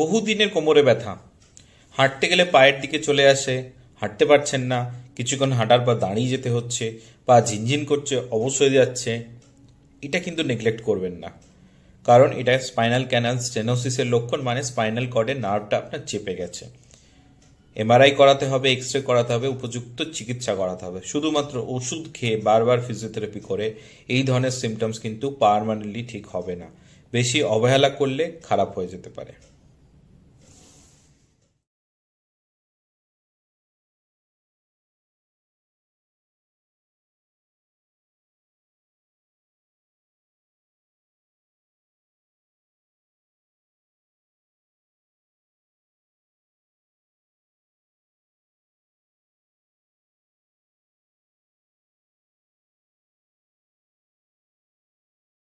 বহুদিনের কোমরে ব্যথা হাঁটতে গেলে পায়ের দিকে চলে আসে হাঁটতে পারছেন না কিছুক্ষণ হাঁটার পর দাঁড়িয়ে যেতে হচ্ছে পা ঝিনঝিন করছে অবশ্যই যাচ্ছে এটা কিন্তু নেগলেক্ট করবেন না কারণ এটা স্পাইনাল ক্যানাল স্টেনোসিসের লক্ষণ মানে স্পাইনাল কর্ডের নার্ভটা আপনার চেপে গেছে এমআরআই করাতে হবে এক্স রে করাতে হবে উপযুক্ত চিকিৎসা করাতে হবে শুধুমাত্র ওষুধ খেয়ে বারবার ফিজিওথেরাপি করে এই ধরনের সিমটমস কিন্তু পারমানেন্টলি ঠিক হবে না বেশি অবহেলা করলে খারাপ হয়ে যেতে পারে